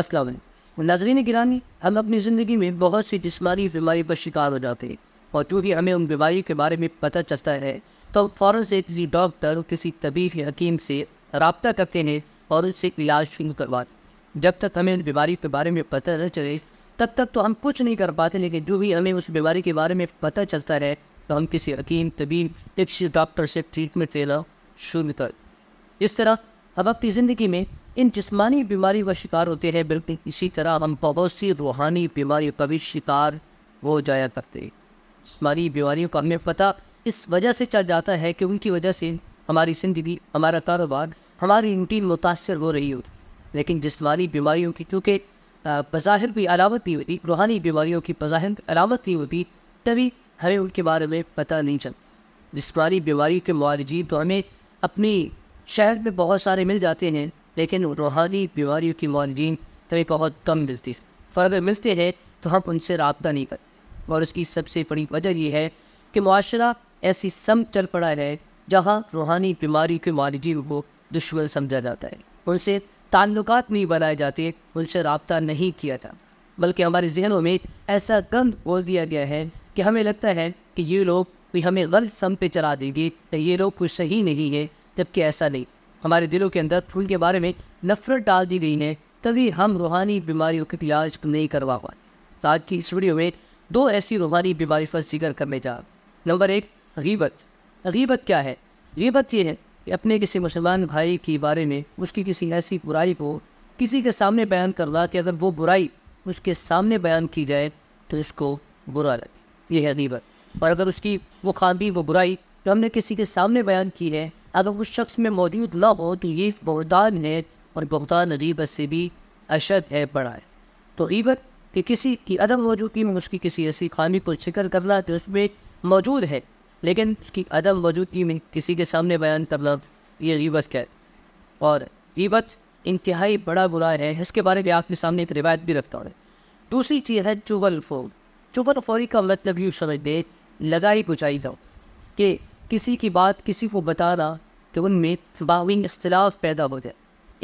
असल नाजरीन गिरानी हम अपनी ज़िंदगी में बहुत सी जिसमानी बीमारी का शिकार हो जाते हैं और चूँकि हमें उन बीमारियों के बारे में पता चलता है तो फ़ौर से किसी डॉक्टर किसी तबीब हकीम से रबता करते हैं और उससे इलाज शुरू करवाते जब तक हमें उन बीमारी के बारे में पता न चले तब तक तो हम कुछ नहीं कर पाते लेकिन जो भी हमें उस बीमारी के बारे में पता चलता है तो हम किसी हकीम तबीब किसी डॉक्टर से ट्रीटमेंट लेना शुरू कर इस तरह हम अपनी ज़िंदगी में इन जिसमानी बीमारी का शिकार होते हैं बिल्कुल इसी तरह हम बहुत सी रूहानी बीमारियों का भी शिकार हो जाया करते जिसमानी बीमारियों का हमें पता इस वजह से चल जाता है कि उनकी वजह से हमारी ज़िंदगी हमारा कारोबार हमारी रूटीन मुतासर हो रही होती लेकिन जिसमानी बीमारियों की चूँकि बज़ाहिर की अलावत नहीं होती रूहानी बीमारियों की बज़ाहिर अलावत नहीं होती तभी हमें उनके बारे में पता नहीं चल जिसमानी बीमारी के मारजी तो हमें अपनी शहर में बहुत सारे मिल जाते हैं लेकिन रूहानी बीमारियों की मालजीन तभी बहुत कम मिलती और अगर मिलते हैं तो हम उनसे रबता नहीं करते और उसकी सबसे बड़ी वजह यह है कि माशरा ऐसी सम चल पड़ा है जहाँ रूहानी बीमारी के मालजी को दुश्मन समझा जाता है उनसे ताल्लुक नहीं बनाए जाते उनसे रबता नहीं किया था बल्कि हमारे जहनों में ऐसा गंद बोल दिया गया है कि हमें लगता है कि ये लोग कोई हमें गलत सम पे चला देंगे तो ये लोग कुछ सही नहीं है जबकि ऐसा नहीं हमारे दिलों के अंदर फूल के बारे में नफरत डाल दी गई है तभी हम रूहानी बीमारियों का इलाज नहीं करवा पाए आज की इस वीडियो में दो ऐसी रूहानी बीमारी पर जिक्र करने जा नंबर एक गीबत गीबत क्या है गीबत ये है कि अपने किसी मुसलमान भाई के बारे में उसकी किसी ऐसी बुराई को किसी के सामने बयान करना कि अगर वो बुराई उसके सामने बयान की जाए तो इसको बुरा लगे ये है गीबत और अगर उसकी वो खामी वो बुराई जो हमने किसी के सामने बयान की है अगर उस शख्स में मौजूद ना हो तो ये बहुतान है और बहुतान रीबत से भी अशद है बड़ा है तो रीबत कि किसी की अदम मौजूदगी में उसकी किसी ऐसी खामी को जिक्र करना जो उसमें मौजूद है लेकिन उसकी अदम मौजूदगी में किसी के सामने बयान करना ये रीबत है और रीबत इंतहाई बड़ा बुरा है इसके बारे में आपके सामने एक रिवायत भी रखता है दूसरी चीज़ है चुगल फोर चुगल फोरी का मतलब यूँ समझ दे लजाई बुझाई दो कि किसी की बात किसी को बताना तो उनमें तबाविन अख्तलाफ पैदा हो जाए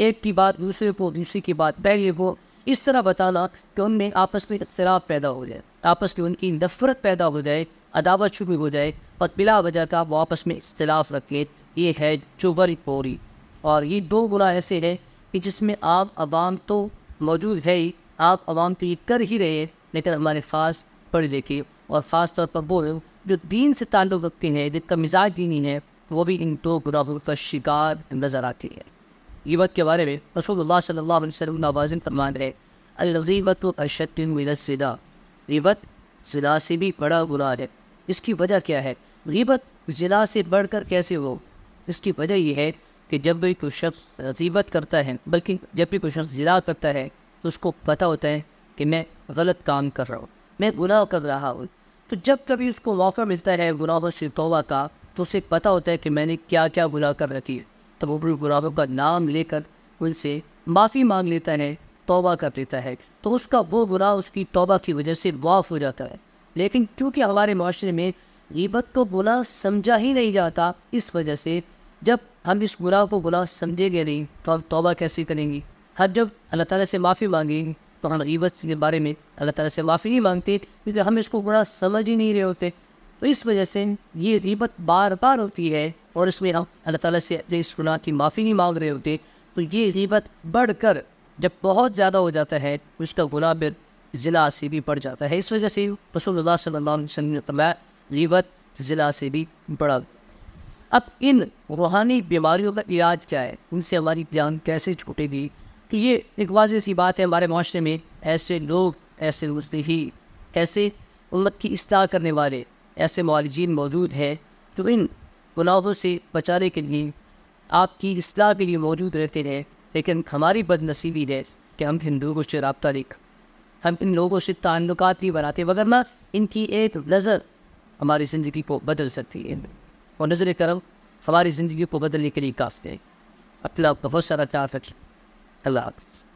एक की बात दूसरे को दूसरे की बात पहले को इस तरह बताना कि उनमें आपस में अख्तलाफ पैदा हो जाए आपस में उनकी नफरत पैदा हो जाए अदावत शुरू हो जाए और बिला वजह का वो आपस में अख्तलाफ रखें ये है चुबर पोरी और ये दो गुना ऐसे हैं कि जिसमें आप आवाम तो मौजूद है ही आप आवाम तो ये कर ही रहे लेकिन हमारे ख़ास पढ़े लिखे और ख़ास तौर पर वो जो दीन से ताल्लुक़ रखते हैं जिनका मिजाज दीनी है वो भी इन दो गुनाहों का शिकार नज़र आती है गीबत के बारे में रसूल सल्लल्लाहु फरमान रहे अलगीबत अशदा गीबत ज़िला से भी बड़ा गुनाह है इसकी वजह क्या है गीबत ज़िला से बढ़कर कैसे हो इसकी वजह यह है कि जब भी कोई शख्स गीबत करता है बल्कि जब भी कोई शख्स ज़िला करता है तो उसको पता होता है कि मैं गलत काम कर रहा हूँ मैं गुनाह कर रहा हूँ तो जब कभी उसको मौका मिलता है गुनाहों से तोबा का तो उसे पता होता है कि मैंने क्या क्या गुनाह कर रखी है तब वो अपने गुनाहों का नाम लेकर उनसे माफ़ी मांग लेता है तोबा कर लेता है तो उसका वो गुनाह उसकी तोबा की वजह से माफ़ हो जाता है लेकिन चूँकि हमारे माशरे में गीबत को गुनाह समझा ही नहीं जाता इस वजह से जब हम इस गुनाह को गुनाह समझेंगे नहीं तो हम तोबा कैसे करेंगे हम जब अल्लाह ताला से माफ़ी मांगेंगे तो हम गीबत के बारे में अल्लाह ताला से माफ़ी नहीं मांगते क्योंकि हम इसको गुनाह समझ ही नहीं रहे होते तो इस वजह से ये रिबत बार बार होती है और इसमें हम अल्लाह ताला से इस गुनाह की माफ़ी नहीं मांग रहे होते तो ये रिबत बढ़ कर जब बहुत ज़्यादा हो जाता है उसका तो गुनाह फिर ज़िला से भी बढ़ जाता है इस वजह से रसोल्ला सल्ला ने फरमाया ज़िला से भी बढ़ा अब इन रूहानी बीमारियों का इलाज क्या है उनसे हमारी जान कैसे छूटेगी तो ये एक वाज सी बात है हमारे माशरे में ऐसे लोग ऐसे ही ऐसे उम्मत की इस्ता करने वाले ऐसे मालजीन मौजूद हैं जो इन गुनाहों से बचाने के लिए आपकी असलाह के लिए मौजूद रहते रहे लेकिन हमारी बदनसीबी है कि हम हिंदुओं से रबता लिख हम इन लोगों से ताल्लुक ही बनाते वगरना इनकी एक नज़र हमारी ज़िंदगी को बदल सकती है और नज़र करम हमारी ज़िंदगी को बदलने के लिए काफी है अपना बहुत सारा ख्याल रखें अल्लाह हाफिज़